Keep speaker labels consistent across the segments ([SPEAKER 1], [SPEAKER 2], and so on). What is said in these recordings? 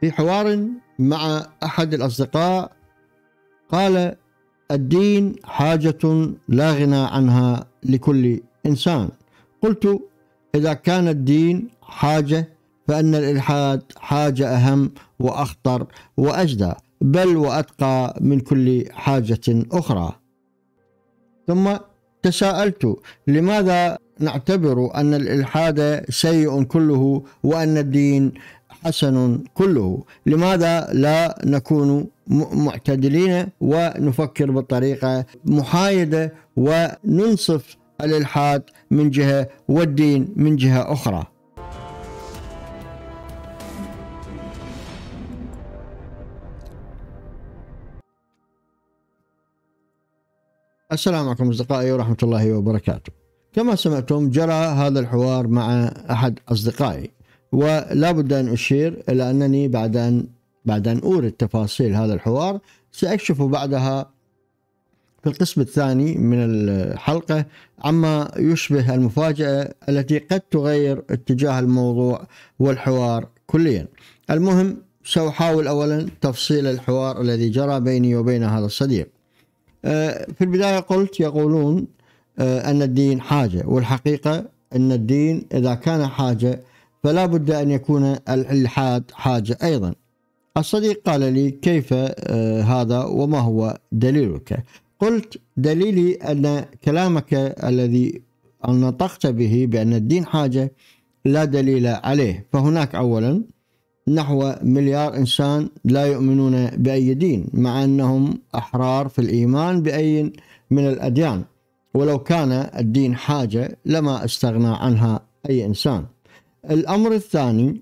[SPEAKER 1] في حوار مع أحد الأصدقاء قال الدين حاجة لا غنى عنها لكل إنسان قلت إذا كان الدين حاجة فأن الإلحاد حاجة أهم وأخطر وأجدى بل وأتقى من كل حاجة أخرى ثم تساءلت لماذا نعتبر أن الإلحاد سيء كله وأن الدين حسن كله لماذا لا نكون معتدلين ونفكر بطريقة محايدة وننصف الإلحاد من جهة والدين من جهة أخرى السلام عليكم أصدقائي ورحمة الله وبركاته كما سمعتم جرى هذا الحوار مع أحد أصدقائي ولا بد أن أشير إلى أنني بعد أن بعد أن أورد تفاصيل هذا الحوار سأكشف بعدها في القسم الثاني من الحلقة عما يشبه المفاجأة التي قد تغير اتجاه الموضوع والحوار كليا المهم سأحاول أولا تفصيل الحوار الذي جرى بيني وبين هذا الصديق أه، في البداية قلت يقولون أه، أن الدين حاجة والحقيقة أن الدين إذا كان حاجة فلا بد أن يكون الإلحاد حاجة أيضا الصديق قال لي كيف آه، هذا وما هو دليلك قلت دليلي أن كلامك الذي نطقت به بأن الدين حاجة لا دليل عليه فهناك أولا نحو مليار إنسان لا يؤمنون بأي دين مع أنهم أحرار في الإيمان بأي من الأديان ولو كان الدين حاجة لما استغنى عنها أي إنسان الأمر الثاني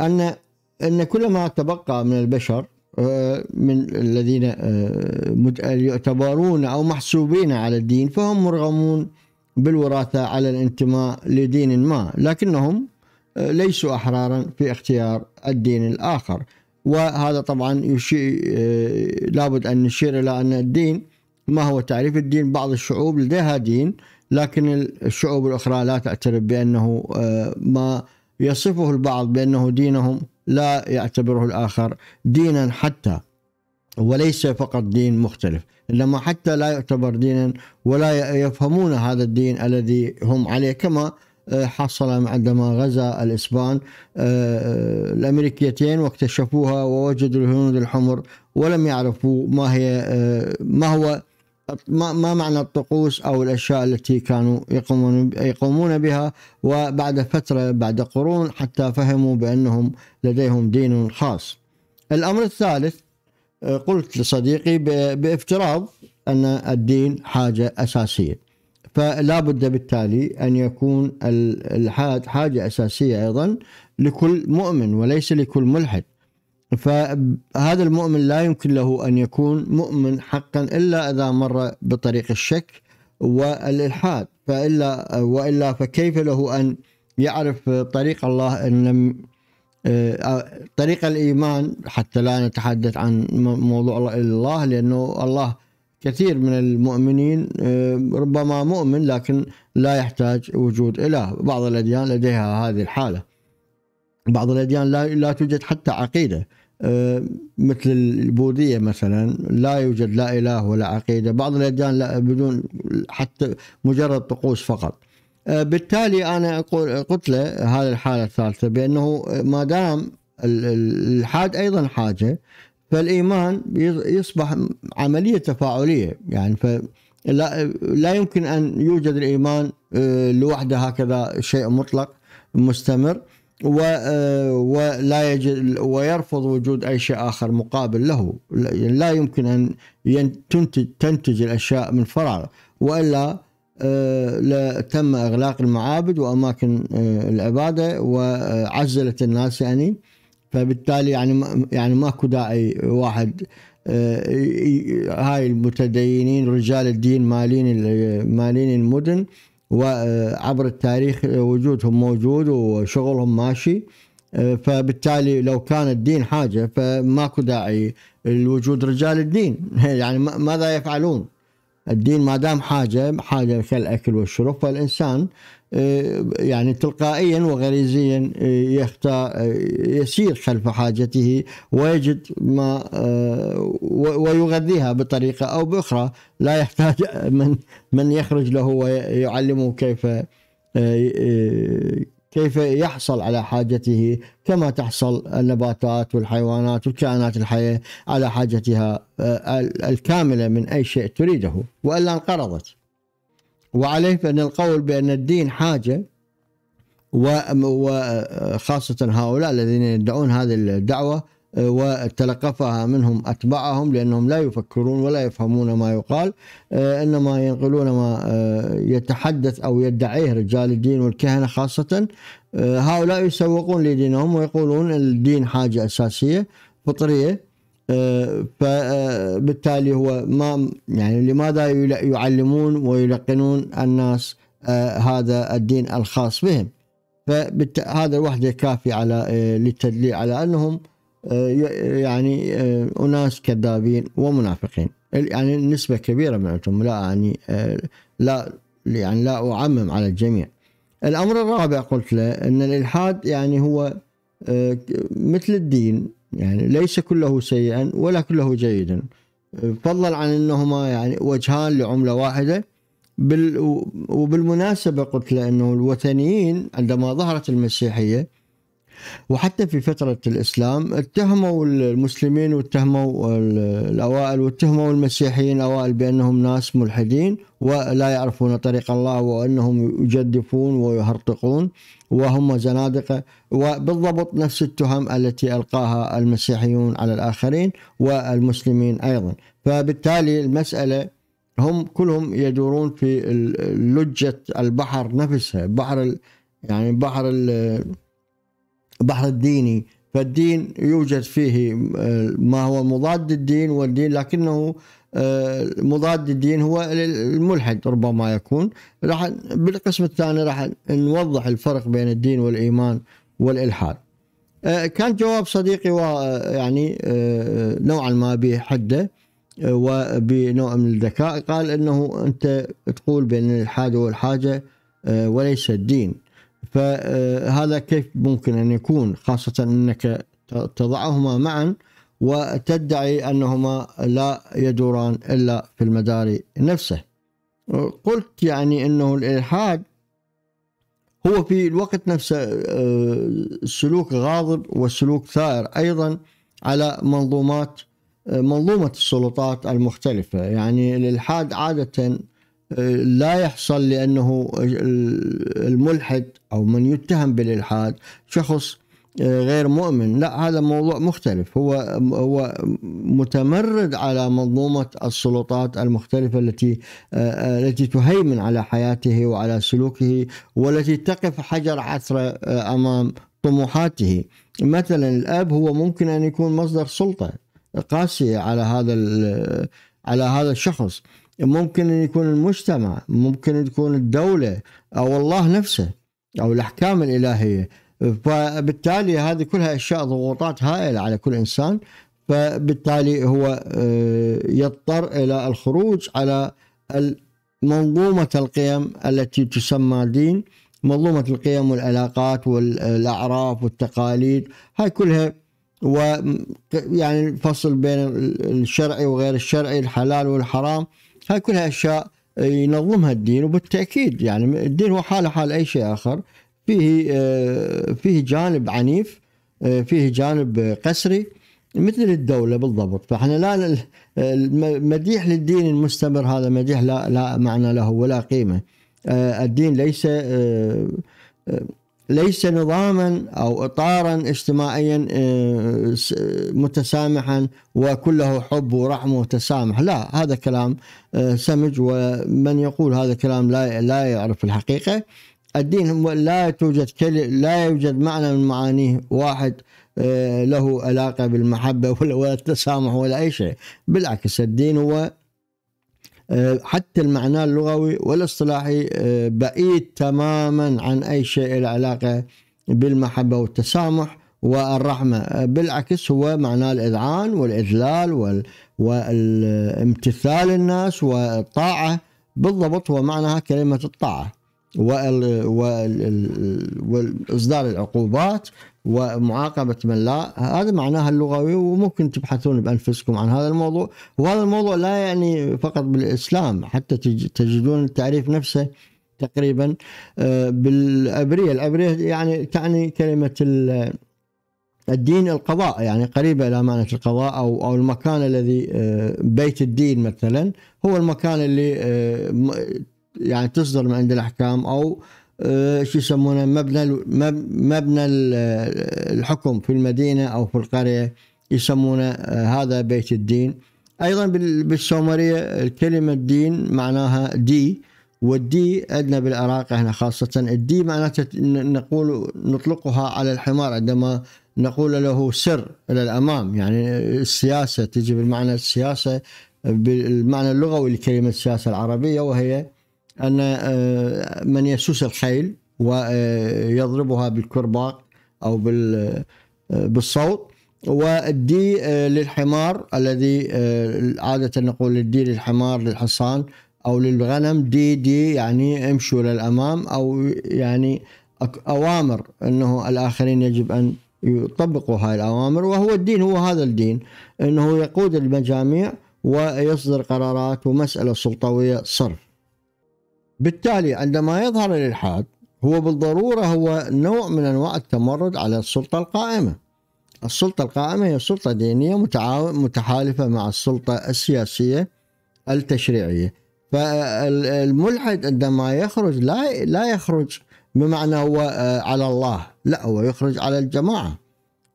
[SPEAKER 1] أن أن كل ما تبقى من البشر آه، من الذين آه، يعتبرون أو محسوبين على الدين فهم مرغمون بالوراثة على الانتماء لدين ما لكنهم آه، ليسوا أحرارا في اختيار الدين الآخر وهذا طبعا يشي... لابد أن نشير إلى أن الدين ما هو تعريف الدين بعض الشعوب لديها دين لكن الشعوب الأخرى لا تعترف بأنه ما يصفه البعض بأنه دينهم لا يعتبره الآخر دينا حتى وليس فقط دين مختلف إنما حتى لا يعتبر دينا ولا يفهمون هذا الدين الذي هم عليه كما آه، حصل عندما غزا الإسبان آه، آه، الأمريكيتين واكتشفوها ووجدوا الهنود الحمر ولم يعرفوا ما هي ما هو ما ما معنى الطقوس او الاشياء التي كانوا يقومون يقومون بها وبعد فتره بعد قرون حتى فهموا بانهم لديهم دين خاص. الامر الثالث آه، قلت لصديقي بافتراض ان الدين حاجه اساسيه. فلا بد بالتالي ان يكون الالحاد حاجه اساسيه ايضا لكل مؤمن وليس لكل ملحد. فهذا المؤمن لا يمكن له ان يكون مؤمن حقا الا اذا مر بطريق الشك والالحاد فالا والا فكيف له ان يعرف طريق الله ان لم آه، طريق الايمان حتى لا نتحدث عن موضوع الله لانه الله كثير من المؤمنين آه، ربما مؤمن لكن لا يحتاج وجود اله بعض الاديان لديها هذه الحاله بعض الاديان لا لا توجد حتى عقيده آه، مثل البوذية مثلا لا يوجد لا إله ولا عقيدة بعض الأديان لا بدون حتى مجرد طقوس فقط آه، بالتالي أنا أقول قلت له هذه الحالة الثالثة بأنه ما دام الحاد أيضا حاجة فالإيمان يصبح عملية تفاعلية يعني ف لا يمكن أن يوجد الإيمان آه، لوحده هكذا شيء مطلق مستمر ولا آه، يجد ويرفض وجود اي شيء اخر مقابل له لا يمكن ان تنتج تنتج الاشياء من فراغ والا آه، تم اغلاق المعابد واماكن آه، العباده وعزلت الناس يعني فبالتالي يعني يعني ماكو داعي واحد هاي المتدينين رجال الدين مالين مالين المدن وعبر التاريخ وجودهم موجود وشغلهم ماشي آه، فبالتالي لو كان الدين حاجة فماكو داعي الوجود رجال الدين يعني ماذا يفعلون الدين ما دام حاجة حاجة كالأكل والشرب فالإنسان آه، يعني تلقائيا وغريزيا آه، يختار آه، يسير خلف حاجته ويجد ما ويغذيها بطريقه او باخرى لا يحتاج من من يخرج له ويعلمه كيف كيف يحصل على حاجته كما تحصل النباتات والحيوانات والكائنات الحيه على حاجتها الكامله من اي شيء تريده والا انقرضت. وعليه فان القول بان الدين حاجه وخاصه هؤلاء الذين يدعون هذه الدعوه وتلقفها منهم اتباعهم لانهم لا يفكرون ولا يفهمون ما يقال انما ينقلون ما يتحدث او يدعيه رجال الدين والكهنه خاصه هؤلاء يسوقون لدينهم ويقولون الدين حاجه اساسيه فطريه فبالتالي هو ما يعني لماذا يعلمون ويلقنون الناس آه، هذا الدين الخاص بهم فهذا وحده كافي على آه، للتدليل على انهم آه، يعني اناس كذابين ومنافقين يعني نسبه كبيره منهم لا يعني لا يعني لا اعمم على الجميع الامر الرابع قلت له ان الالحاد يعني هو مثل الدين يعني ليس كله سيئا ولا كله جيدا فضلا عن انهما يعني وجهان لعمله واحده بال وبالمناسبه قلت لانه الوثنيين عندما ظهرت المسيحيه وحتى في فتره الاسلام اتهموا المسلمين واتهموا الاوائل واتهموا المسيحيين الاوائل بانهم ناس ملحدين ولا يعرفون طريق الله وانهم يجدفون ويهرطقون وهم زنادقة وبالضبط نفس التهم التي ألقاها المسيحيون على الآخرين والمسلمين أيضا فبالتالي المسألة هم كلهم يدورون في لجة البحر نفسها بحر يعني بحر البحر الديني فالدين يوجد فيه آه، ما هو مضاد الدين والدين لكنه آه، مضاد الدين هو الملحد ربما يكون راح بالقسم الثاني راح نوضح الفرق بين الدين والايمان والالحاد آه، كان جواب صديقي آه، يعني نوعا ما بحده وبنوع من الذكاء قال انه انت تقول بان الالحاد هو الحاجه وليس الدين فهذا كيف ممكن ان يكون خاصه انك تضعهما معا وتدعي أنهما لا يدوران إلا في المدار نفسه قلت يعني أنه الإلحاد هو في الوقت نفسه آه، سلوك غاضب وسلوك ثائر أيضا على منظومات آه، منظومة السلطات المختلفة يعني الإلحاد عادة آه، لا يحصل لأنه الملحد أو من يتهم بالإلحاد شخص غير مؤمن لا هذا موضوع مختلف هو هو متمرد على منظومه السلطات المختلفه التي آه، التي تهيمن على حياته وعلى سلوكه والتي تقف حجر عثره آه، امام طموحاته مثلا الاب هو ممكن ان يكون مصدر سلطه قاسيه على هذا على هذا الشخص ممكن ان يكون المجتمع ممكن ان تكون الدوله او الله نفسه او الاحكام الالهيه فبالتالي هذه كلها اشياء ضغوطات هائله على كل انسان فبالتالي هو آه، يضطر الى الخروج على منظومه القيم التي تسمى دين منظومه القيم والعلاقات والاعراف والتقاليد هاي كلها و يعني الفصل بين الشرعي وغير الشرعي الحلال والحرام هاي كلها اشياء ينظمها الدين وبالتاكيد يعني الدين هو حاله حال اي شيء اخر فيه آه، فيه جانب عنيف آه، فيه جانب قسري مثل الدولة بالضبط فاحنا لا المديح للدين المستمر هذا مديح لا, لا معنى له ولا قيمة آه، الدين ليس ليس نظاما او اطارا اجتماعيا متسامحا وكله حب ورحمه وتسامح لا هذا كلام سمج ومن يقول هذا كلام لا لا يعرف الحقيقه الدين لا توجد لا يوجد معنى من معانيه واحد آه، له علاقة بالمحبة ولا التسامح ولا أي شيء بالعكس الدين هو آه، حتى المعنى اللغوي والاصطلاحي آه، بعيد تماما عن أي شيء له علاقة بالمحبة والتسامح والرحمة بالعكس هو معناه الإذعان والإذلال وال... والامتثال الناس والطاعة بالضبط هو معناها كلمة الطاعة وال واصدار العقوبات ومعاقبه من لا هذا معناها اللغوي وممكن تبحثون بانفسكم عن هذا الموضوع وهذا الموضوع لا يعني فقط بالاسلام حتى تجدون التعريف نفسه تقريبا آه، بالعبريه العبريه يعني تعني كلمه الدين القضاء يعني قريبة إلى معنى القضاء أو أو المكان الذي آه، بيت الدين مثلا هو المكان اللي آه، يعني تصدر من عند الاحكام او آه، شو يسمونه مبنى مبنى الحكم في المدينه او في القريه يسمونه آه، هذا بيت الدين ايضا بالسومريه الكلمه الدين معناها دي والدي عندنا بالعراق احنا خاصه الدي معناته نقول نطلقها على الحمار عندما نقول له سر الى الامام يعني السياسه تجي بالمعنى السياسه بالمعنى اللغوي لكلمه السياسه العربيه وهي أن آه، من يسوس الخيل ويضربها بالكرباء أو آه، بالصوت والدي آه، للحمار الذي عادة نقول الدي للحمار للحصان أو للغنم دي دي يعني امشوا للأمام أو يعني أوامر أنه الآخرين يجب أن يطبقوا هاي الأوامر وهو الدين هو هذا الدين أنه يقود المجاميع ويصدر قرارات ومسألة سلطوية صرف بالتالي عندما يظهر الإلحاد هو بالضرورة هو نوع من أنواع التمرد على السلطة القائمة السلطة القائمة هي سلطة دينية متحالفة مع السلطة السياسية التشريعية فالملحد عندما يخرج لا لا يخرج بمعنى هو آه، على الله لا هو يخرج على الجماعة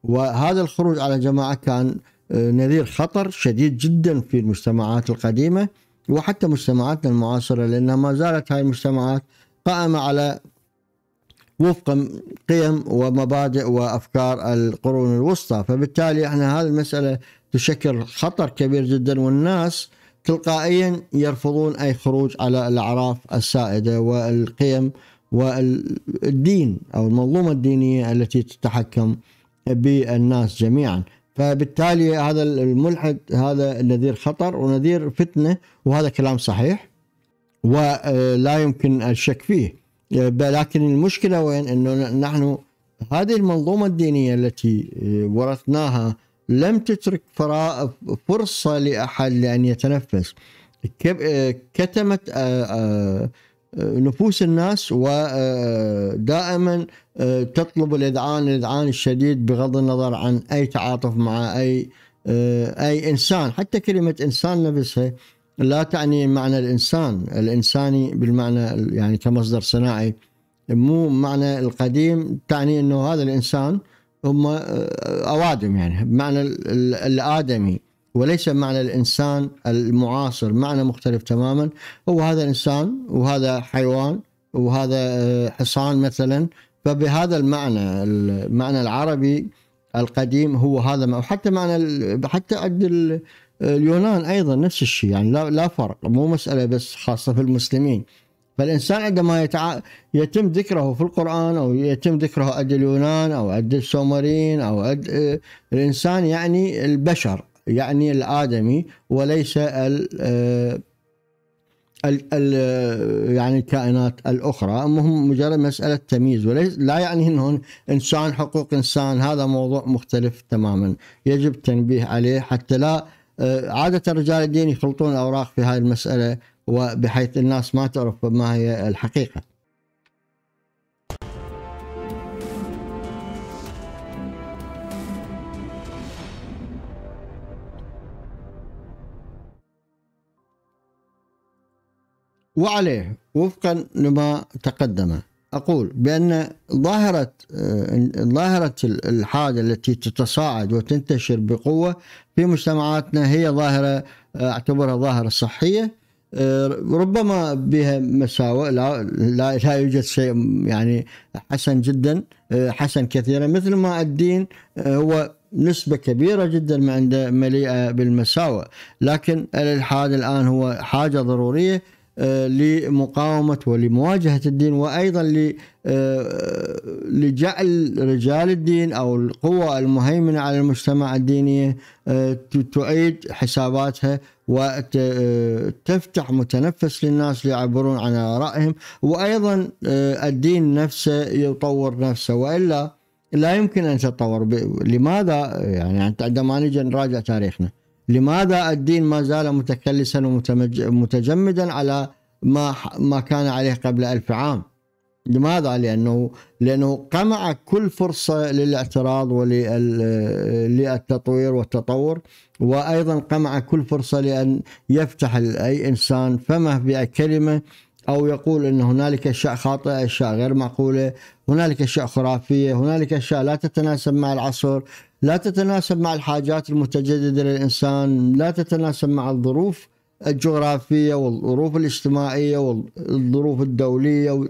[SPEAKER 1] وهذا الخروج على الجماعة كان آه، نذير خطر شديد جدا في المجتمعات القديمة وحتى مجتمعاتنا المعاصرة لأنها ما زالت هاي المجتمعات قائمة على وفق قيم ومبادئ وأفكار القرون الوسطى فبالتالي احنا هذه المسألة تشكل خطر كبير جدا والناس تلقائيا يرفضون أي خروج على الأعراف السائدة والقيم والدين أو المنظومة الدينية التي تتحكم بالناس جميعا فبالتالي هذا الملحد هذا نذير خطر ونذير فتنه وهذا كلام صحيح ولا آه، يمكن الشك فيه آه، لكن المشكله وين انه نحن هذه المنظومه الدينيه التي آه، ورثناها لم تترك فرصه لاحد لان يتنفس كتمت نفوس الناس ودائما آه، تطلب الإذعان الإذعان الشديد بغض النظر عن أي تعاطف مع أي آه، أي إنسان حتى كلمة إنسان نفسها لا تعني معنى الإنسان الإنساني بالمعنى يعني كمصدر صناعي مو معنى القديم تعني أنه هذا الإنسان هم آه، أوادم يعني بمعنى الآدمي وليس معنى الإنسان المعاصر معنى مختلف تماما هو هذا إنسان وهذا حيوان وهذا حصان مثلا فبهذا المعنى المعنى العربي القديم هو هذا ما وحتى معنى حتى عند اليونان ايضا نفس الشيء يعني لا لا فرق مو مساله بس خاصه في المسلمين فالانسان عندما يتع... يتم ذكره في القران او يتم ذكره عند اليونان او عند السومريين او عند آه، الانسان يعني البشر يعني الادمي وليس ال... آه، الـ الـ يعني الكائنات الاخرى المهم مجرد مساله تمييز وليس لا يعني انه انسان حقوق انسان هذا موضوع مختلف تماما يجب التنبيه عليه حتى لا آه، عاده رجال الدين يخلطون الاوراق في هذه المساله وبحيث الناس ما تعرف ما هي الحقيقه وعليه وفقا لما تقدم أقول بأن ظاهرة ظاهرة الحادة التي تتصاعد وتنتشر بقوة في مجتمعاتنا هي ظاهرة أعتبرها ظاهرة صحية ربما بها مساوئ لا, لا, لا يوجد شيء يعني حسن جدا حسن كثيرا مثل ما الدين هو نسبة كبيرة جدا ما عنده مليئة بالمساوئ لكن الإلحاد الآن هو حاجة ضرورية آه، لمقاومة ولمواجهة الدين وأيضا آه، لجعل رجال الدين أو القوى المهيمنة على المجتمع الديني آه، تعيد حساباتها وتفتح متنفس للناس ليعبرون عن آرائهم وأيضا الدين نفسه يطور نفسه وإلا لا يمكن أن تتطور لماذا يعني عندما نجي نراجع تاريخنا لماذا الدين ما زال متكلسا ومتجمدا على ما ما كان عليه قبل ألف عام لماذا؟ لأنه لأنه قمع كل فرصة للاعتراض وللتطوير والتطور وأيضا قمع كل فرصة لأن يفتح أي إنسان فمه بكلمة أو يقول أن هنالك أشياء خاطئة أشياء غير معقولة هنالك أشياء خرافية هنالك أشياء لا تتناسب مع العصر لا تتناسب مع الحاجات المتجددة للإنسان لا تتناسب مع الظروف الجغرافية والظروف الاجتماعية والظروف الدولية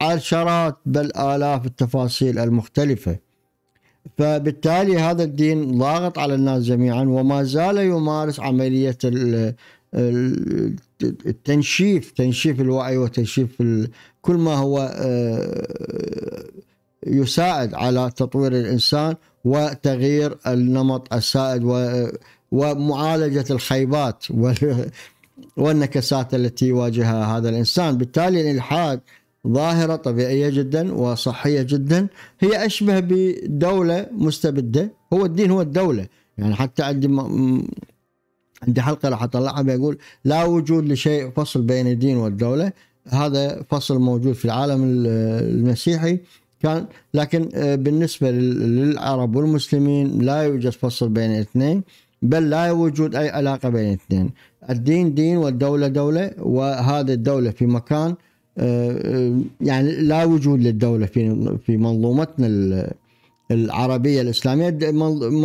[SPEAKER 1] عشرات بل آلاف التفاصيل المختلفة فبالتالي هذا الدين ضاغط على الناس جميعا وما زال يمارس عملية التنشيف تنشيف الوعي وتنشيف كل ما هو آه، يساعد على تطوير الانسان وتغيير النمط السائد ومعالجه الخيبات والنكسات التي يواجهها هذا الانسان، بالتالي الالحاد ظاهره طبيعيه جدا وصحيه جدا هي اشبه بدوله مستبده، هو الدين هو الدوله، يعني حتى عندي عندي حلقه راح اطلعها بيقول لا وجود لشيء فصل بين الدين والدوله هذا فصل موجود في العالم المسيحي كان لكن آه، بالنسبه للعرب والمسلمين لا يوجد فصل بين الاثنين بل لا وجود اي علاقه بين الاثنين الدين دين والدوله دوله وهذه الدوله في مكان آه، آه، يعني لا وجود للدوله في في منظومتنا العربية الإسلامية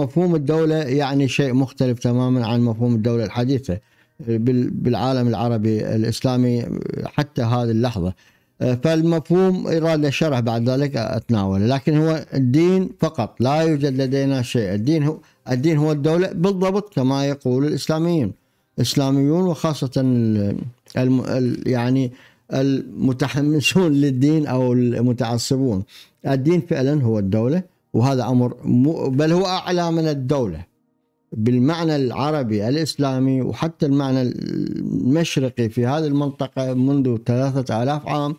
[SPEAKER 1] مفهوم الدولة يعني شيء مختلف تماما عن مفهوم الدولة الحديثة آه، بالعالم العربي الإسلامي آه، حتى هذه اللحظة آه، فالمفهوم إرادة شرح بعد ذلك أتناوله لكن هو الدين فقط لا يوجد لدينا شيء الدين هو الدين هو الدولة بالضبط كما يقول الإسلاميين الإسلاميون وخاصة الم يعني المتحمسون للدين أو المتعصبون الدين فعلا هو الدولة وهذا امر مو بل هو اعلى من الدوله بالمعنى العربي الاسلامي وحتى المعنى المشرقي في هذه المنطقه منذ 3000 عام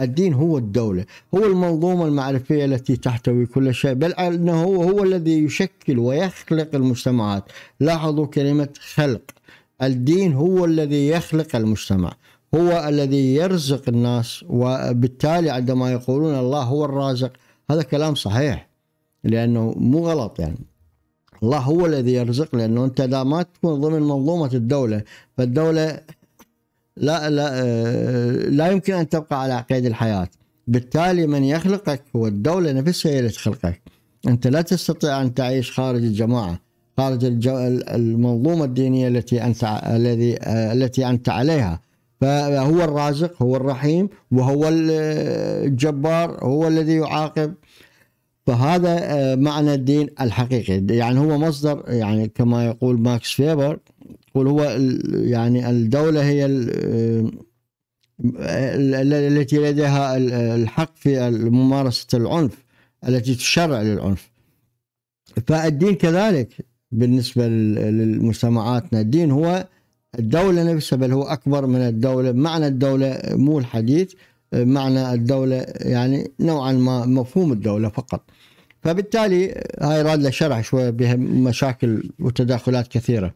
[SPEAKER 1] الدين هو الدولة هو المنظومة المعرفية التي تحتوي كل شيء بل أنه هو, هو الذي يشكل ويخلق المجتمعات لاحظوا كلمة خلق الدين هو الذي يخلق المجتمع هو الذي يرزق الناس وبالتالي عندما يقولون الله هو الرازق هذا كلام صحيح لانه مو غلط يعني الله هو الذي يرزق لانه انت اذا ما تكون ضمن منظومه الدوله فالدوله لا لا آه، لا يمكن ان تبقى على قيد الحياه بالتالي من يخلقك هو الدوله نفسها هي اللي تخلقك انت لا تستطيع ان تعيش خارج الجماعه خارج الجو... المنظومه الدينيه التي انت الذي آه، التي انت عليها فهو الرازق هو الرحيم وهو الجبار هو الذي يعاقب فهذا آه، معنى الدين الحقيقي يعني هو مصدر يعني كما يقول ماكس فيبر يقول هو يعني الدولة هي آه، التي لديها الحق في ممارسة العنف التي تشرع للعنف فالدين كذلك بالنسبة لمجتمعاتنا الدين هو الدولة نفسها بل هو أكبر من الدولة معنى الدولة مو الحديث معنى الدولة يعني نوعا ما مفهوم الدولة فقط فبالتالي هاي راد له شوية بها مشاكل وتداخلات كثيرة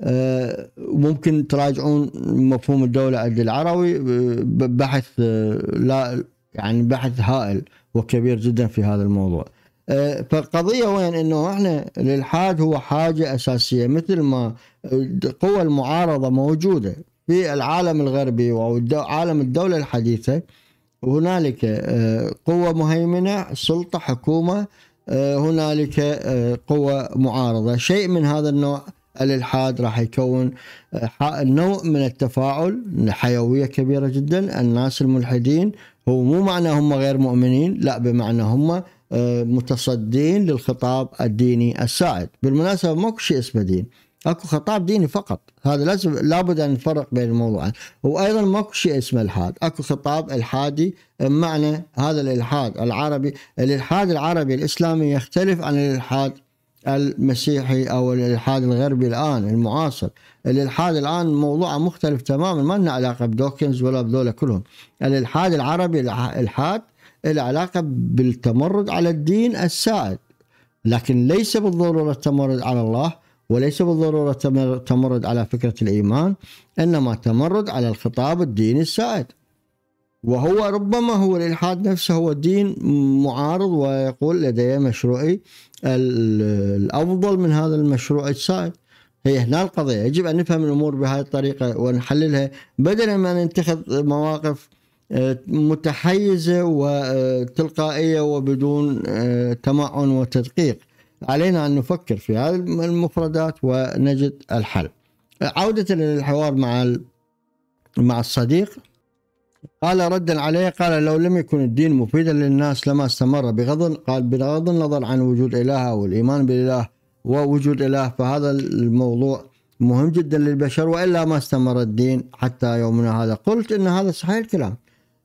[SPEAKER 1] آه، ممكن تراجعون مفهوم الدولة عند العروي آه، بحث آه، لا يعني بحث هائل وكبير جدا في هذا الموضوع فالقضية وين انه احنا الالحاد هو حاجة اساسية مثل ما قوى المعارضة موجودة في العالم الغربي او عالم الدولة الحديثة هنالك آه، قوة مهيمنة سلطة حكومة آه، هنالك آه، قوة معارضة شيء من هذا النوع الالحاد راح يكون نوع من التفاعل حيويه كبيره جدا الناس الملحدين هو مو معنى هم غير مؤمنين لا بمعنى هم متصدين للخطاب الديني السائد بالمناسبه ماكو شيء اسمه دين اكو خطاب ديني فقط هذا لازم لابد ان نفرق بين الموضوعين وايضا ماكو شيء اسمه الحاد اكو خطاب الحادي بمعنى هذا الالحاد العربي الالحاد العربي الاسلامي يختلف عن الالحاد المسيحي او الالحاد الغربي الان المعاصر الالحاد الان موضوعه مختلف تماما ما لنا علاقه بدوكنز ولا بذولا كلهم الالحاد العربي الالحاد له علاقه بالتمرد على الدين السائد لكن ليس بالضروره التمرد على الله وليس بالضرورة تمرد على فكرة الإيمان إنما تمرد على الخطاب الديني السائد وهو ربما هو الإلحاد نفسه هو الدين معارض ويقول لدي مشروعي الأفضل من هذا المشروع السائد هي هنا القضية يجب أن نفهم الأمور بهذه الطريقة ونحللها بدلا ما نتخذ مواقف آه، متحيزة وتلقائية وبدون آه، تمعن وتدقيق علينا أن نفكر في هذه المفردات ونجد الحل عودة للحوار مع مع الصديق قال ردا عليه قال لو لم يكن الدين مفيدا للناس لما استمر بغض قال بغض النظر عن وجود إله أو الإيمان بالإله ووجود إله فهذا الموضوع مهم جدا للبشر وإلا ما استمر الدين حتى يومنا هذا قلت أن هذا صحيح الكلام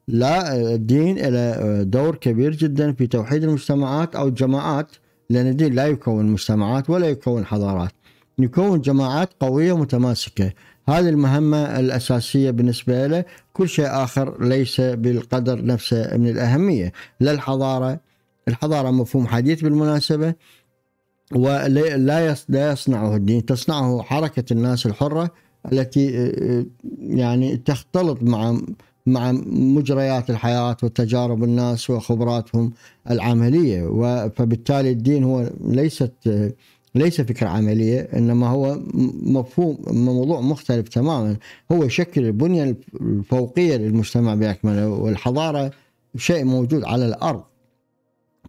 [SPEAKER 1] لا الدين له دور كبير جدا في توحيد المجتمعات أو الجماعات لأن الدين لا يكون مجتمعات ولا يكون حضارات يكون جماعات قوية متماسكة هذه المهمة الأساسية بالنسبة له كل شيء آخر ليس بالقدر نفسه من الأهمية لا الحضارة الحضارة مفهوم حديث بالمناسبة ولا لا يصنعه الدين تصنعه حركة الناس الحرة التي آه، يعني تختلط مع مع مجريات الحياة وتجارب الناس وخبراتهم العملية فبالتالي الدين هو ليست ليس فكرة عملية إنما هو مفهوم موضوع مختلف تماما هو يشكل البنية الفوقية للمجتمع بأكمله والحضارة شيء موجود على الأرض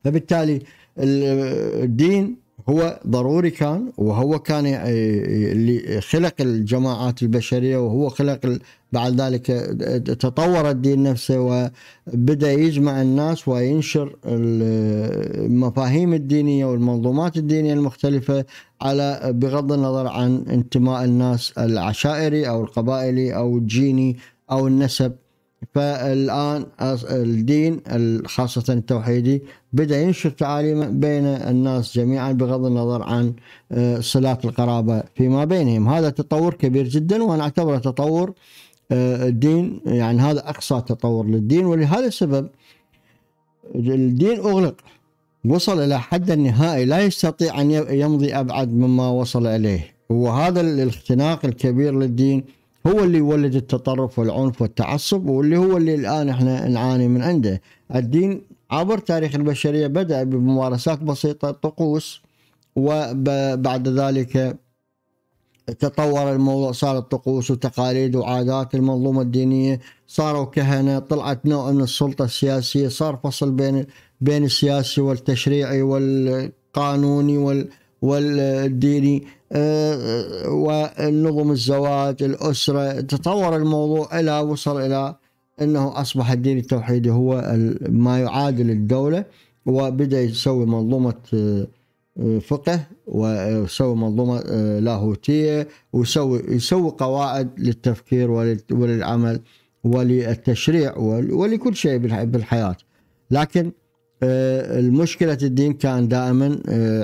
[SPEAKER 1] فبالتالي الدين هو ضروري كان وهو كان آه، اللي خلق الجماعات البشريه وهو خلق بعد ذلك آه، تطور الدين نفسه وبدا يجمع الناس وينشر المفاهيم الدينيه والمنظومات الدينيه المختلفه على بغض النظر عن انتماء الناس العشائري او القبائلي او الجيني او النسب فالآن الدين خاصة التوحيدي بدأ ينشر تعاليمه بين الناس جميعا بغض النظر عن آه، صلات القرابة فيما بينهم هذا تطور كبير جدا وأنا أعتبره تطور آه، الدين يعني هذا أقصى تطور للدين ولهذا السبب الدين أغلق وصل إلى حد النهائي لا يستطيع أن يمضي أبعد مما وصل إليه وهذا الاختناق الكبير للدين هو اللي يولد التطرف والعنف والتعصب واللي هو اللي الان احنا نعاني من عنده الدين عبر تاريخ البشريه بدا بممارسات بسيطه طقوس وبعد ذلك تطور الموضوع صارت طقوس وتقاليد وعادات المنظومة الدينية صاروا كهنة طلعت نوع من السلطة السياسية صار فصل بين بين السياسي والتشريعي والقانوني وال والديني آه، آه، والنظم الزواج الأسرة تطور الموضوع إلى وصل إلى أنه أصبح الدين التوحيدي هو ما يعادل الدولة وبدأ يسوي منظومة آه، فقه ويسوي منظومة لاهوتية ويسوي يسوي قواعد للتفكير وللعمل وللتشريع ولكل شيء بالحياة لكن مشكلة الدين كان دائما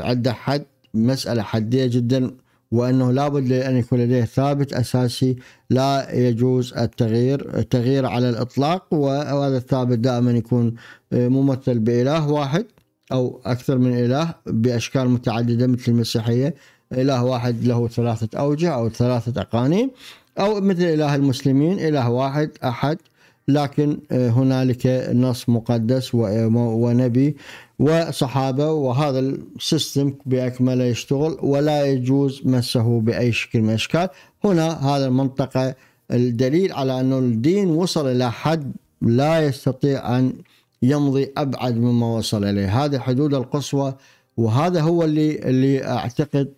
[SPEAKER 1] عنده حد مسألة حدية جدا وأنه لابد لأن يكون لديه ثابت أساسي لا يجوز التغيير التغيير على الإطلاق وهذا الثابت دائما يكون آه، ممثل بإله واحد أو أكثر من إله بأشكال متعددة مثل المسيحية إله واحد له ثلاثة أوجه أو ثلاثة أقانيم أو مثل إله المسلمين إله واحد أحد لكن آه، هنالك نص مقدس ونبي وصحابة وهذا السيستم بأكمله يشتغل ولا يجوز مسه بأي شكل من الأشكال هنا هذا المنطقة الدليل على أن الدين وصل إلى حد لا يستطيع أن يمضي أبعد مما وصل إليه هذه حدود القصوى وهذا هو اللي, اللي أعتقد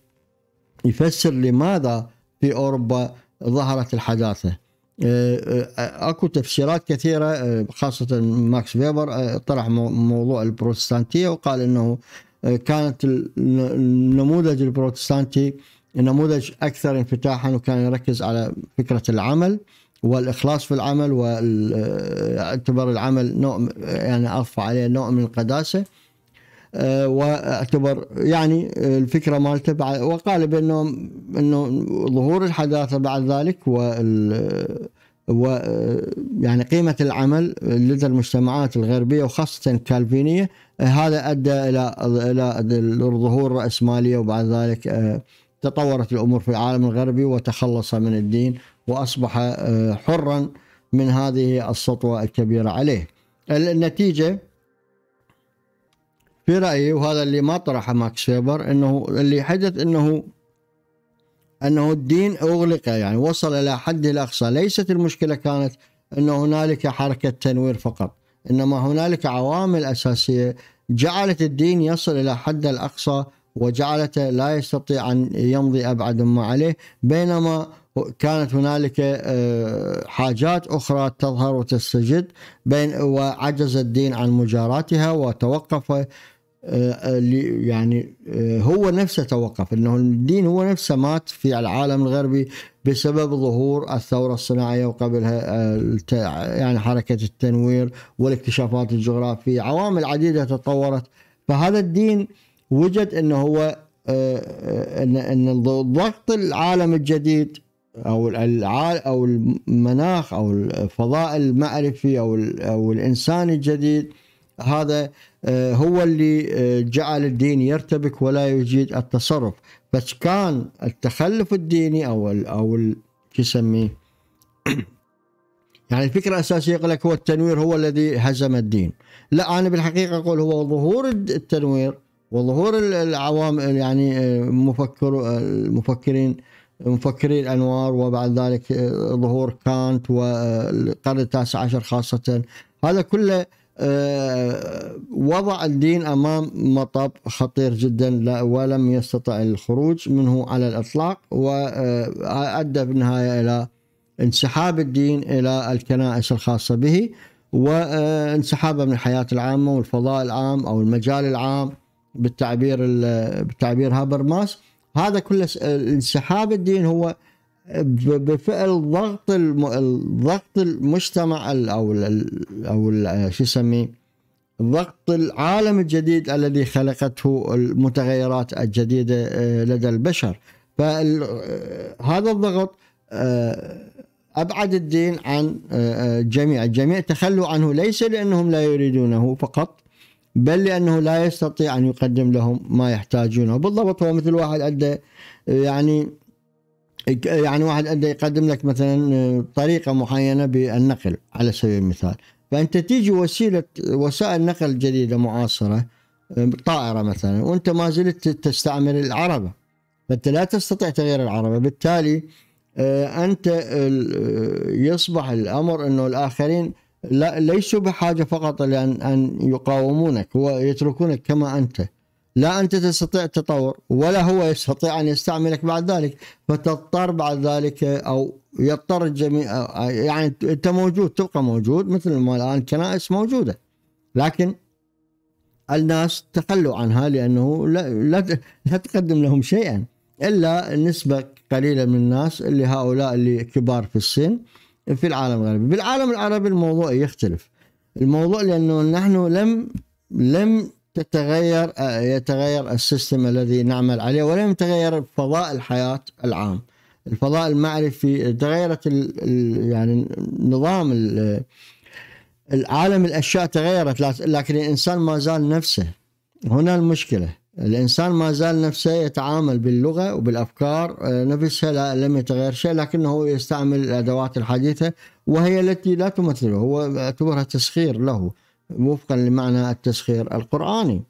[SPEAKER 1] يفسر لماذا في أوروبا ظهرت الحداثة آه، آه، اكو تفسيرات كثيره آه، خاصه ماكس فيبر طرح موضوع البروتستانتيه وقال انه كانت النموذج البروتستانتي نموذج اكثر انفتاحا وكان يركز على فكره العمل والاخلاص في العمل واعتبر العمل نوع يعني ارفع عليه نوع من القداسه آه، واعتبر يعني آه، الفكره مالته وقال بانه انه ظهور الحداثه بعد ذلك وال آه، و يعني قيمة العمل لدى المجتمعات الغربية وخاصة الكالفينية هذا أدى إلى إلى ظهور رأسمالية وبعد ذلك تطورت الأمور في العالم الغربي وتخلص من الدين وأصبح حرا من هذه السطوة الكبيرة عليه النتيجة في رأيي وهذا اللي ما طرحه ماكس فيبر أنه اللي حدث أنه أنه الدين أغلق يعني وصل إلى حده الأقصى ليست المشكلة كانت انه هنالك حركة تنوير فقط إنما هنالك عوامل أساسية جعلت الدين يصل إلى حده الأقصى وجعلته لا يستطيع أن يمضي أبعد ما عليه بينما كانت هنالك آه، حاجات أخرى تظهر وتستجد بين وعجز الدين عن مجاراتها وتوقف آه، آه، يعني آه، هو نفسه توقف انه الدين هو نفسه مات في العالم الغربي بسبب ظهور الثوره الصناعيه وقبلها يعني حركه التنوير والاكتشافات الجغرافيه عوامل عديده تطورت فهذا الدين وجد انه هو ان ان ضغط العالم الجديد او او المناخ او الفضاء المعرفي او او الانسان الجديد هذا آه، هو اللي آه، جعل الدين يرتبك ولا يجيد التصرف بس كان التخلف الديني او الـ او شو يسميه يعني الفكره الاساسيه يقول لك هو التنوير هو الذي هزم الدين لا انا بالحقيقه اقول هو ظهور التنوير وظهور العوام يعني آه، مفكر المفكرين مفكري الانوار وبعد ذلك ظهور كانت والقرن التاسع عشر خاصه هذا كله آه، وضع الدين امام مطب خطير جدا ولم يستطع الخروج منه على الاطلاق وادى بالنهايه الى انسحاب الدين الى الكنائس الخاصه به وانسحابه من الحياه العامه والفضاء العام او المجال العام بالتعبير بالتعبير هابرماس هذا كله انسحاب الدين هو بفعل ضغط ضغط المجتمع او ال او ال شو يسميه ضغط العالم الجديد الذي خلقته المتغيرات الجديده آه، لدى البشر فهذا آه، الضغط آه، ابعد الدين عن الجميع، الجميع تخلوا عنه ليس لانهم لا يريدونه فقط بل لانه لا يستطيع ان يقدم لهم ما يحتاجونه، بالضبط هو مثل واحد عنده يعني يعني واحد بده يقدم لك مثلا آه، طريقه معينه بالنقل على سبيل المثال فانت تيجي وسيله وسائل نقل جديده معاصره آه، طائره مثلا وانت ما زلت تستعمل العربه فانت لا تستطيع تغيير العربه بالتالي آه، انت يصبح الامر انه الاخرين لا ليسوا بحاجه فقط لان ان يقاومونك ويتركونك كما انت لا أنت تستطيع التطور ولا هو يستطيع أن يستعملك بعد ذلك فتضطر بعد ذلك أو يضطر الجميع يعني أنت موجود تبقى موجود مثل ما الآن كنائس موجودة لكن الناس تخلوا عنها لأنه لا, لا, لا تقدم لهم شيئا إلا نسبة قليلة من الناس اللي هؤلاء اللي كبار في السن في العالم الغربي بالعالم العربي الموضوع يختلف الموضوع لأنه نحن لم لم تتغير آه، يتغير السيستم الذي نعمل عليه ولم يتغير فضاء الحياة العام الفضاء المعرفي تغيرت يعني نظام العالم الأشياء تغيرت لكن الإنسان ما زال نفسه هنا المشكلة الإنسان ما زال نفسه يتعامل باللغة وبالأفكار آه، نفسها لم يتغير شيء لكنه يستعمل الأدوات الحديثة وهي التي لا تمثله هو اعتبرها تسخير له وفقا لمعنى التسخير القرآني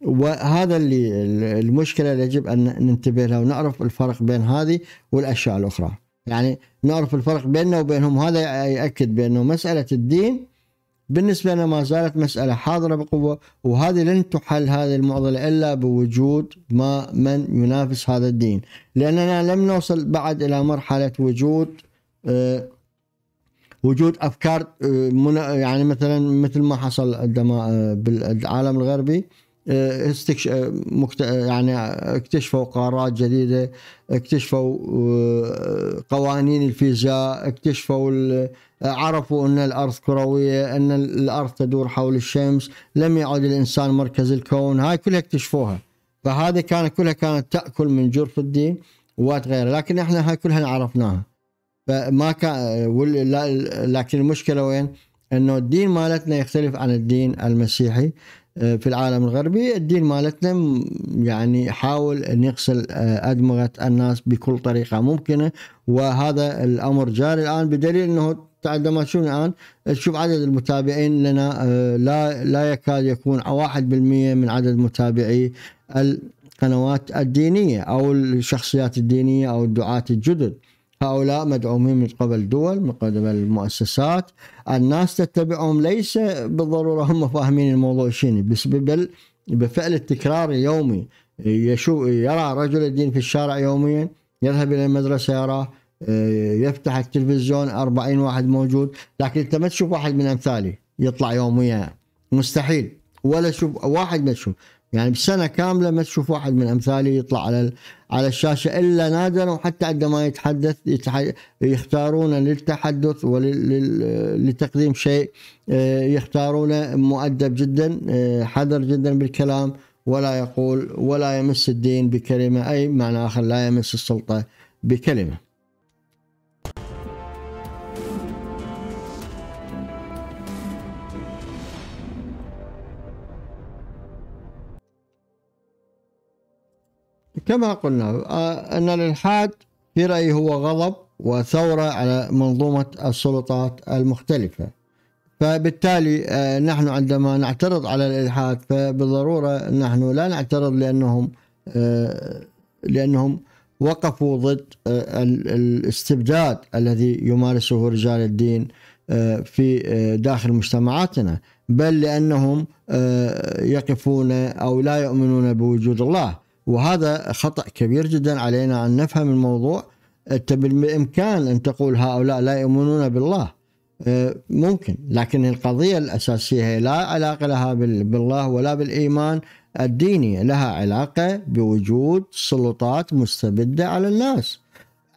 [SPEAKER 1] وهذا اللي المشكله اللي يجب ان ننتبه لها ونعرف الفرق بين هذه والاشياء الاخرى يعني نعرف الفرق بيننا وبينهم هذا ياكد بانه مساله الدين بالنسبه لنا ما زالت مساله حاضره بقوه وهذه لن تحل هذه المعضله الا بوجود ما من ينافس هذا الدين لاننا لم نوصل بعد الى مرحله وجود آه، وجود افكار آه، يعني مثلا مثل ما حصل عندما آه، بالعالم الغربي آه، استكش... مكت... يعني اكتشفوا قارات جديدة اكتشفوا قوانين الفيزياء اكتشفوا ال... عرفوا أن الأرض كروية أن الأرض تدور حول الشمس لم يعد الإنسان مركز الكون هاي كلها اكتشفوها فهذه كانت كلها كانت تأكل من جرف الدين وغيره لكن احنا هاي كلها عرفناها فما كان لكن المشكله وين؟ انه الدين مالتنا يختلف عن الدين المسيحي آه، في العالم الغربي الدين مالتنا يعني حاول نغسل آه، ادمغه الناس بكل طريقه ممكنه وهذا الامر جاري الان بدليل انه عندما تشوف الان تشوف عدد المتابعين لنا آه، لا لا يكاد يكون 1% من عدد متابعي القنوات الدينيه او الشخصيات الدينيه او الدعاه الجدد. هؤلاء مدعومين من قبل دول من قبل المؤسسات الناس تتبعهم ليس بالضرورة هم فاهمين الموضوع شنو بس بل بفعل التكرار يومي يشو يرى رجل الدين في الشارع يوميا يذهب إلى المدرسة يراه يفتح التلفزيون 40 واحد موجود لكن أنت ما تشوف واحد من أمثالي يطلع يوميا مستحيل ولا شوف واحد ما تشوف يعني بسنة كاملة ما تشوف واحد من أمثالي يطلع على على الشاشة إلا نادرا وحتى عندما يتحدث يختارون للتحدث ولتقديم شيء آه، يختارون مؤدب جدا آه، حذر جدا بالكلام ولا يقول ولا يمس الدين بكلمة أي معنى آخر لا يمس السلطة بكلمة كما قلنا آه، أن الإلحاد في رأيي هو غضب وثورة على منظومة السلطات المختلفة فبالتالي آه، نحن عندما نعترض على الإلحاد فبالضرورة نحن لا نعترض لأنهم آه، لأنهم وقفوا ضد الاستبداد الذي يمارسه رجال الدين في داخل مجتمعاتنا بل لأنهم يقفون أو لا يؤمنون بوجود الله وهذا خطأ كبير جدا علينا أن نفهم الموضوع أنت بالإمكان أن تقول هؤلاء لا يؤمنون بالله أه، ممكن لكن القضية الأساسية هي لا علاقة لها بالله ولا بالإيمان الديني لها علاقة بوجود سلطات مستبدة على الناس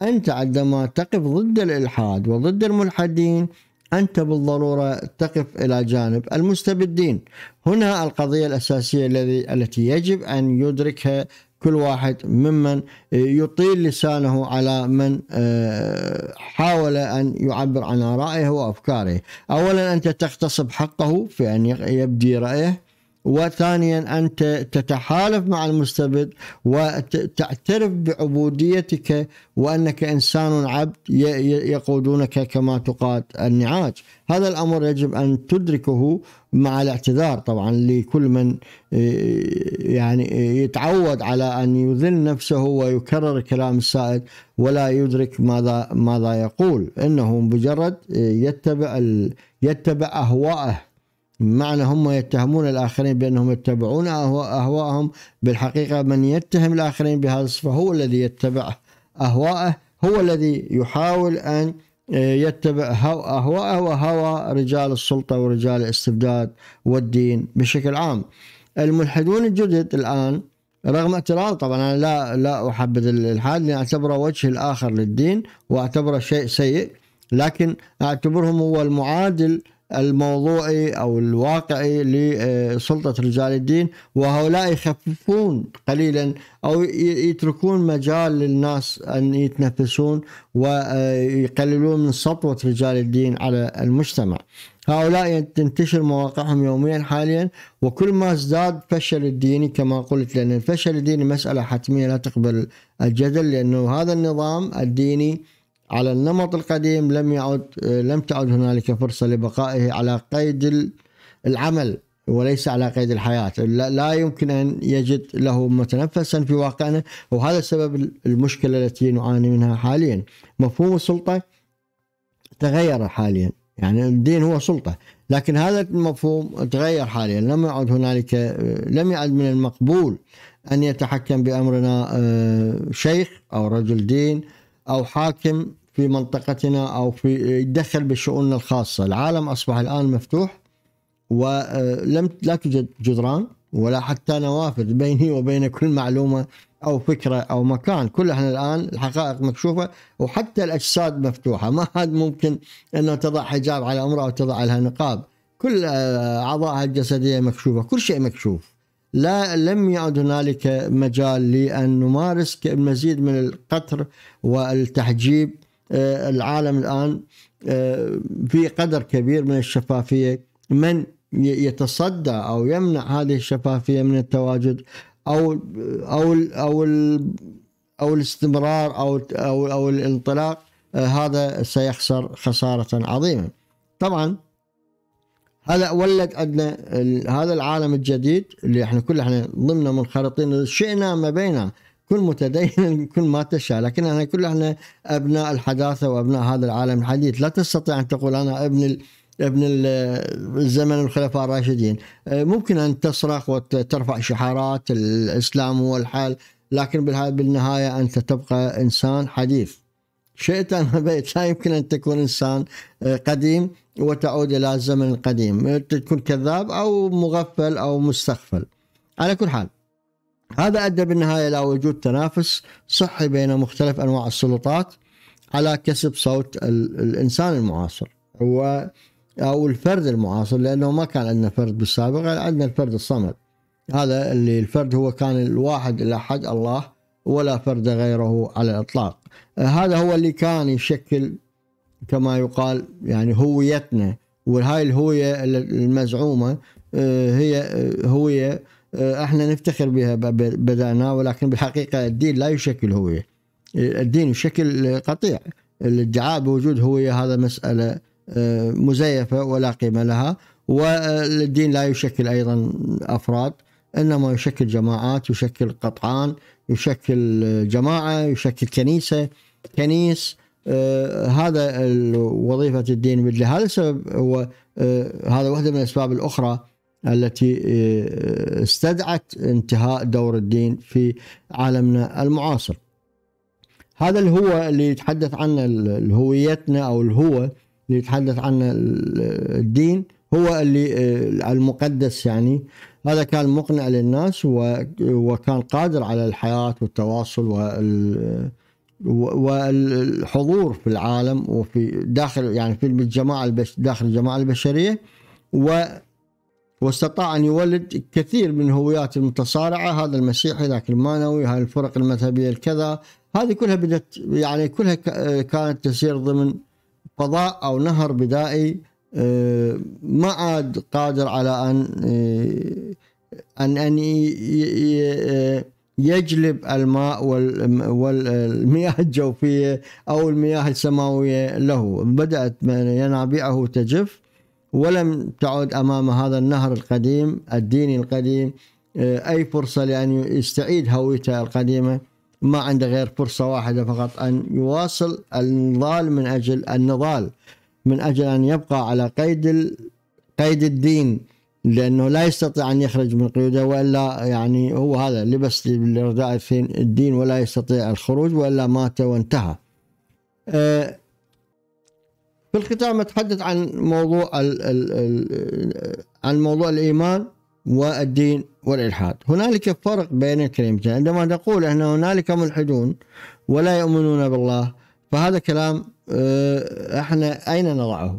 [SPEAKER 1] أنت عندما تقف ضد الإلحاد وضد الملحدين أنت بالضرورة تقف إلى جانب المستبدين هنا القضية الأساسية الذي التي يجب أن يدركها كل واحد ممن آه، يطيل لسانه على من آه، حاول ان يعبر عن ارائه وافكاره. اولا انت تغتصب حقه في ان يبدي رايه، وثانيا أن تتحالف مع المستبد وتعترف بعبوديتك وأنك إنسان عبد يقودونك كما تقاد النعاج هذا الأمر يجب أن تدركه مع الاعتذار طبعا لكل من آه، يعني آه، يتعود على أن يذل نفسه ويكرر كلام السائد ولا يدرك ماذا ماذا يقول إنه مجرد آه، يتبع يتبع أهواءه معنى هم يتهمون الآخرين بأنهم يتبعون أهواءهم بالحقيقة من يتهم الآخرين بهذا الصفة هو الذي يتبع أهواءه هو الذي يحاول أن آه، يتبع أهواءه وهوى رجال السلطة ورجال الاستبداد والدين بشكل عام الملحدون الجدد الآن رغم اعتراض طبعا انا لا لا احبذ الالحاد لان اعتبره وجه الاخر للدين واعتبره شيء سيء لكن اعتبرهم هو المعادل الموضوعي او الواقعي لسلطه رجال الدين وهؤلاء يخففون قليلا او يتركون مجال للناس ان يتنفسون ويقللون من سطوه رجال الدين على المجتمع. هؤلاء تنتشر مواقعهم يوميا حاليا وكل ما ازداد فشل الديني كما قلت لان الفشل الديني مساله حتميه لا تقبل الجدل لانه هذا النظام الديني على النمط القديم لم يعد آه، لم تعد هنالك فرصة لبقائه على قيد العمل وليس على قيد الحياة لا يمكن أن يجد له متنفسا في واقعنا وهذا سبب المشكلة التي نعاني منها حاليا مفهوم السلطة تغير حاليا يعني الدين هو سلطة لكن هذا المفهوم تغير حاليا لم يعد هنالك آه، لم يعد من المقبول أن يتحكم بأمرنا آه، شيخ أو رجل دين أو حاكم في منطقتنا أو في يتدخل بشؤوننا الخاصة العالم أصبح الآن مفتوح ولم آه، لا توجد جدران ولا حتى نوافذ بيني وبين كل معلومة أو فكرة أو مكان كل احنا الآن الحقائق مكشوفة وحتى الأجساد مفتوحة ما حد ممكن أنه تضع حجاب على أمرأة أو تضع لها نقاب كل آه، أعضائها الجسدية مكشوفة كل شيء مكشوف لا لم يعد هنالك مجال لأن نمارس المزيد من القطر والتحجيب آه، العالم الآن في آه، قدر كبير من الشفافية من يتصدى أو يمنع هذه الشفافية من التواجد أو أو أو أو الاستمرار أو أو أو الانطلاق آه، هذا سيخسر خسارة عظيمة طبعا هذا ولد عندنا هذا العالم الجديد اللي احنا كل احنا ضمنه منخرطين شئنا ما بينا كن متدين كن ما تشاء لكن احنا كل احنا أبناء الحداثة وأبناء هذا العالم الحديث لا تستطيع أن تقول أنا ابن ال... ابن الزمن الخلفاء الراشدين ممكن أن تصرخ وترفع شعارات الإسلام هو الحل لكن بالنهاية أنت تبقى إنسان حديث شئت أم أبيت لا يمكن أن تكون إنسان آه، قديم وتعود إلى الزمن القديم تكون كذاب أو مغفل أو مستغفل على كل حال هذا أدى بالنهاية إلى وجود تنافس صحي بين مختلف أنواع السلطات على كسب صوت الإنسان المعاصر هو أو الفرد المعاصر لأنه ما كان عندنا فرد بالسابق يعني عندنا الفرد الصمد هذا اللي الفرد هو كان الواحد الأحد الله ولا فرد غيره على الإطلاق هذا هو اللي كان يشكل كما يقال يعني هويتنا وهاي الهوية المزعومة آه، هي آه، هوية آه، احنا نفتخر بها بدانا ولكن بالحقيقه الدين لا يشكل هويه آه، الدين يشكل آه، قطيع الادعاء بوجود هويه هذا مساله مزيفه ولا قيمه لها والدين لا يشكل ايضا افراد انما يشكل جماعات يشكل قطعان يشكل جماعه يشكل كنيسه كنيس هذا وظيفه الدين لهذا السبب هو هذا واحده من الاسباب الاخرى التي آه، استدعت انتهاء دور الدين في عالمنا المعاصر هذا هو اللي يتحدث عنه هويتنا او الهو اللي يتحدث عنه الدين هو اللي آه، المقدس يعني هذا كان مقنع للناس وكان قادر على الحياة والتواصل والحضور في العالم وفي داخل يعني في الجماعة داخل الجماعة البشرية و واستطاع أن يولد كثير من هويات المتصارعة هذا المسيحي ذاك المانوي هاي الفرق المذهبية الكذا هذه كلها بدت يعني كلها كانت تسير ضمن فضاء أو نهر بدائي آه، ما عاد قادر على أن آه، أن أن آه، يجلب الماء والمياه الجوفية أو المياه السماوية له بدأت ينابيعه تجف ولم تعد امام هذا النهر القديم الديني القديم آه، اي فرصه لان يستعيد هويته القديمه ما عنده غير فرصه واحده فقط ان يواصل النضال من اجل النضال من اجل ان يبقى على قيد قيد الدين لانه لا يستطيع ان يخرج من قيوده والا يعني هو هذا لبس لرداء الدين ولا يستطيع الخروج والا مات وانتهى. أه في الختام اتحدث عن موضوع ال ال الـ عن موضوع الايمان والدين والالحاد هنالك فرق بين الكلمتين عندما نقول ان هنالك ملحدون ولا يؤمنون بالله فهذا كلام آه، احنا اين نضعه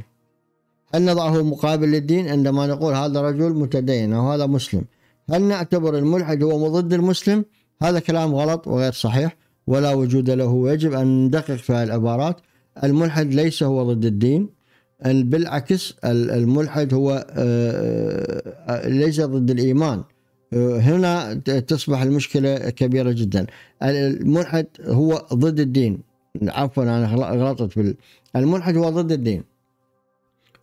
[SPEAKER 1] هل نضعه مقابل للدين عندما نقول هذا رجل متدين او هذا مسلم هل نعتبر الملحد هو مضد المسلم هذا كلام غلط وغير صحيح ولا وجود له ويجب ان ندقق في هذه العبارات الملحد ليس هو ضد الدين بالعكس الملحد هو آه، آه، ليس ضد الإيمان آه، هنا تصبح المشكلة كبيرة جدا الملحد هو ضد الدين عفوا أنا غلطت بال... الملحد هو ضد الدين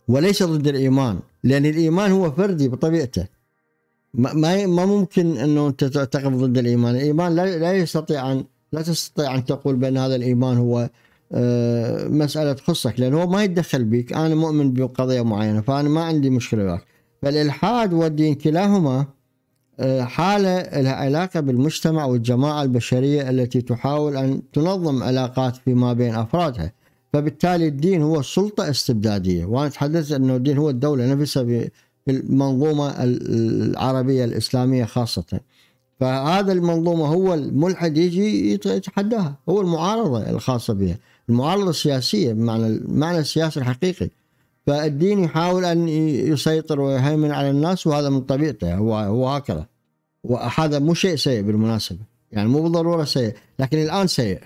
[SPEAKER 1] وليس ضد الإيمان لأن الإيمان هو فردي بطبيعته ما ما ممكن انه انت تعتقد ضد الايمان، الايمان لا, لا يستطيع ان لا تستطيع ان تقول بان هذا الايمان هو آه، مسألة تخصك لأن هو ما يتدخل بيك أنا مؤمن بقضية معينة فأنا ما عندي مشكلة وياك فالإلحاد والدين كلاهما آه، حالة لها علاقة بالمجتمع والجماعة البشرية التي تحاول أن تنظم علاقات فيما بين أفرادها فبالتالي الدين هو سلطة استبدادية وأنا تحدثت أنه الدين هو الدولة نفسها في المنظومة العربية الإسلامية خاصة فهذا المنظومة هو الملحد يجي يتحداها هو المعارضة الخاصة بها المعارضة السياسية بمعنى معنى السياسي الحقيقي فالدين يحاول أن يسيطر ويهيمن على الناس وهذا من طبيعته هو هو هكذا وهذا مو شيء سيء بالمناسبة يعني مو بالضرورة سيء لكن الآن سيء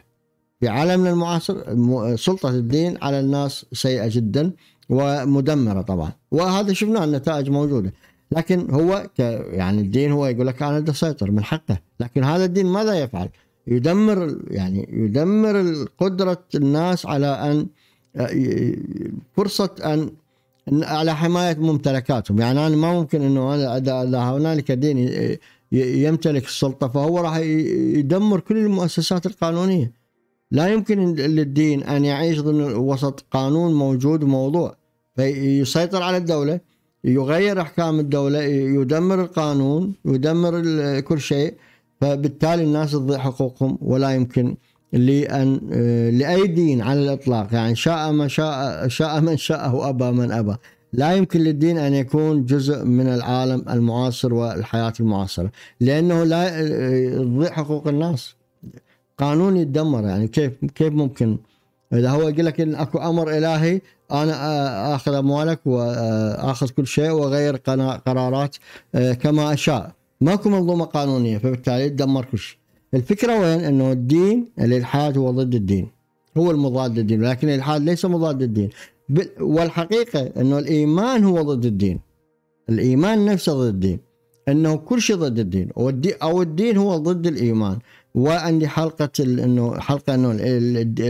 [SPEAKER 1] في عالمنا المعاصر سلطة الدين على الناس سيئة جدا ومدمرة طبعا وهذا شفناه النتائج موجودة لكن هو يعني الدين هو يقول لك أنا بدي أسيطر من حقه لكن هذا الدين ماذا يفعل؟ يدمر يعني يدمر قدرة الناس على أن آه، فرصة أن على حماية ممتلكاتهم يعني أنا ما ممكن أنه أنا إذا هنالك دين يمتلك السلطة فهو راح يدمر كل المؤسسات القانونية لا يمكن للدين أن يعيش ضمن وسط قانون موجود وموضوع فيسيطر على الدولة يغير أحكام الدولة يدمر القانون يدمر كل شيء فبالتالي الناس تضيع حقوقهم ولا يمكن لأن آه، لأي دين على الإطلاق يعني شاء من شاء شاء من شاء وأبى من أبى لا يمكن للدين أن يكون جزء من العالم المعاصر والحياة المعاصرة لأنه لا يضيع آه، حقوق الناس قانون يتدمر يعني كيف كيف ممكن اذا هو يقول لك ان اكو امر الهي انا آه، اخذ اموالك واخذ كل شيء واغير قرارات كما اشاء ماكو منظومه قانونيه فبالتالي تدمر كل شيء الفكره وين انه الدين الالحاد هو ضد الدين هو المضاد للدين ولكن الالحاد ليس مضاد للدين والحقيقه انه الايمان هو ضد الدين الايمان نفسه ضد الدين انه كل شيء ضد الدين او الدين هو ضد الايمان وعندي حلقه انه حلقه انه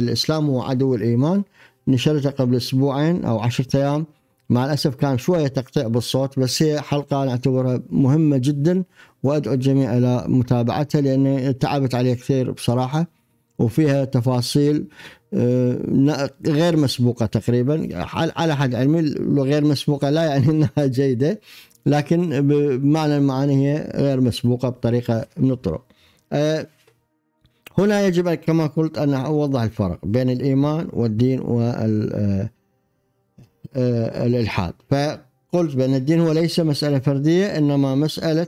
[SPEAKER 1] الاسلام هو عدو الايمان نشرتها قبل اسبوعين او عشرة ايام مع الاسف كان شويه تقطيع بالصوت بس هي حلقه انا اعتبرها مهمه جدا وادعو الجميع الى متابعتها لان تعبت عليها كثير بصراحه وفيها تفاصيل آه، غير مسبوقه تقريبا على حد علمي غير مسبوقه لا يعني انها جيده لكن بمعنى المعاني هي غير مسبوقه بطريقه من الطرق. آه، هنا يجب كما قلت ان اوضح الفرق بين الايمان والدين وال آه، آه، الإلحاد فقلت بأن الدين هو ليس مسألة فردية إنما مسألة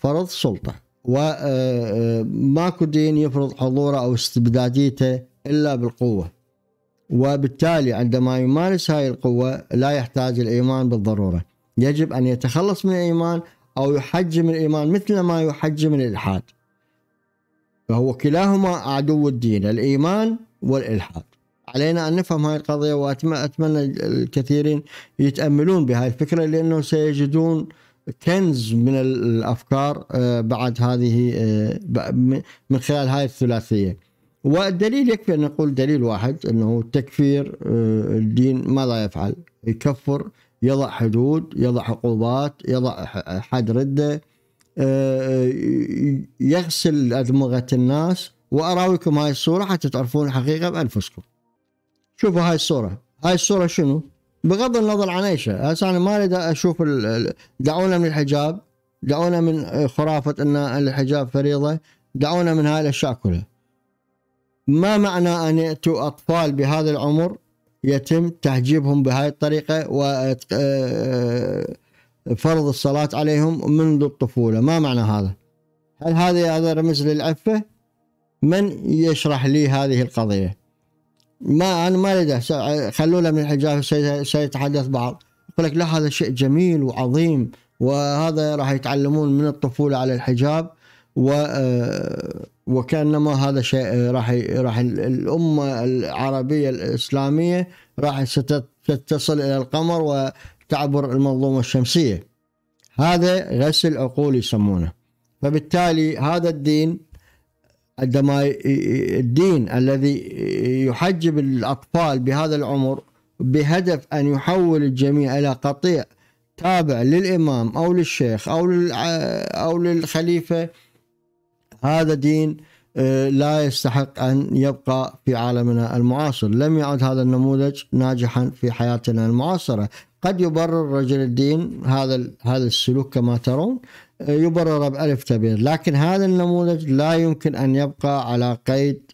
[SPEAKER 1] فرض سلطة وماكو آه، آه، دين يفرض حضوره أو استبداديته إلا بالقوة وبالتالي عندما يمارس هاي القوة لا يحتاج الإيمان بالضرورة يجب أن يتخلص من الإيمان أو يحجم الإيمان مثل ما يحجم الإلحاد فهو كلاهما عدو الدين الإيمان والإلحاد علينا أن نفهم هاي القضية وأتمنى الكثيرين يتأملون بهاي الفكرة لأنه سيجدون كنز من الأفكار آه، بعد هذه آه، من خلال هاي الثلاثية والدليل يكفي أن نقول دليل واحد أنه التكفير آه، الدين ماذا يفعل يكفر يضع حدود يضع عقوبات يضع حد رده يغسل أدمغة الناس وأراويكم هاي الصورة حتى تعرفون الحقيقة بأنفسكم شوفوا هاي الصورة هاي الصورة شنو بغض النظر عن اي شيء هسه انا ما اريد اشوف دعونا من الحجاب دعونا من خرافة ان الحجاب فريضة دعونا من هاي الاشياء كلها ما معنى ان ياتوا اطفال بهذا العمر يتم تهجيبهم بهاي الطريقة وفرض آه، الصلاة عليهم منذ الطفولة ما معنى هذا هل هذا هذا رمز للعفة من يشرح لي هذه القضية ما انا ما اريد خلوا له من الحجاب سيتحدث بعض يقول لك لا هذا شيء جميل وعظيم وهذا راح يتعلمون من الطفوله على الحجاب و آه، وكانما هذا شيء راح راح الامه العربيه الاسلاميه راح ستصل الى القمر وتعبر المنظومه الشمسيه هذا غسل عقول يسمونه فبالتالي هذا الدين عندما الدين الذي يحجب الأطفال بهذا العمر بهدف أن يحول الجميع إلى قطيع تابع للإمام أو للشيخ أو أو للخليفة هذا دين آه، لا يستحق أن يبقى في عالمنا المعاصر لم يعد هذا النموذج ناجحا في حياتنا المعاصرة قد يبرر رجل الدين هذا هذا السلوك كما ترون يبرر بألف تبرير لكن هذا النموذج لا يمكن أن يبقى على قيد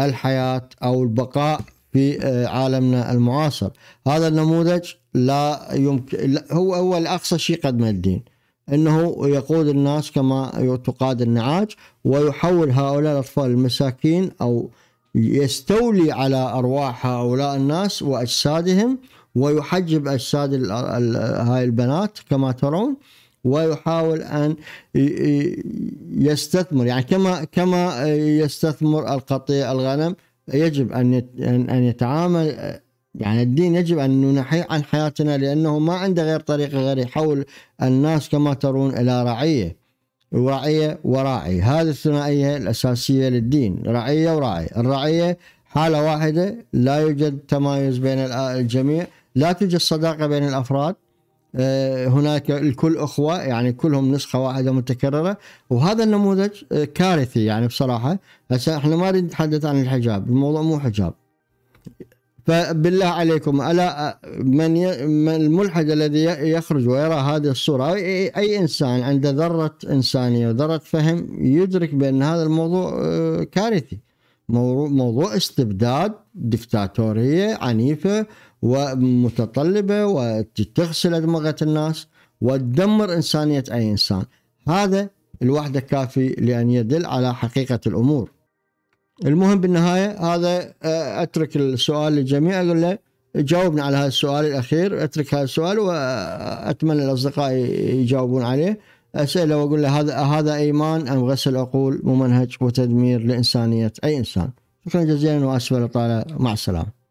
[SPEAKER 1] الحياة أو البقاء في آه، عالمنا المعاصر هذا النموذج لا يمكن هو هو الأقصى شيء قدم الدين أنه يقود الناس كما تقاد النعاج ويحول هؤلاء الأطفال المساكين أو يستولي على أرواح هؤلاء الناس وأجسادهم ويحجب أجساد هاي البنات كما ترون ويحاول ان يستثمر يعني كما كما يستثمر القطيع الغنم يجب ان ان يتعامل يعني الدين يجب ان ننحي عن حياتنا لانه ما عنده غير طريقه غير يحول الناس كما ترون الى رعيه رعيه وراعي هذه الثنائيه الاساسيه للدين رعيه وراعي الرعيه حاله واحده لا يوجد تمايز بين الجميع لا توجد صداقه بين الافراد آه، هناك الكل اخوه يعني كلهم نسخه واحده متكرره وهذا النموذج آه، كارثي يعني بصراحه هسه احنا ما نريد نتحدث عن الحجاب الموضوع مو حجاب فبالله عليكم الا آه، من, الملحد الذي يخرج ويرى هذه الصوره أو اي انسان عنده ذره انسانيه وذره فهم يدرك بان هذا الموضوع كارثي موضوع استبداد دكتاتوريه عنيفه ومتطلبة وتغسل أدمغة الناس وتدمر إنسانية أي إنسان هذا الوحدة كافي لأن يدل على حقيقة الأمور المهم بالنهاية هذا آه، أترك السؤال للجميع أقول له جاوبنا على هذا السؤال الأخير أترك هذا السؤال وأتمنى الأصدقاء يجاوبون عليه أسأله وأقول له هذا هذا إيمان أم غسل عقول ممنهج وتدمير لإنسانية أي إنسان شكرا جزيلا وأسفل لطالة مع السلامة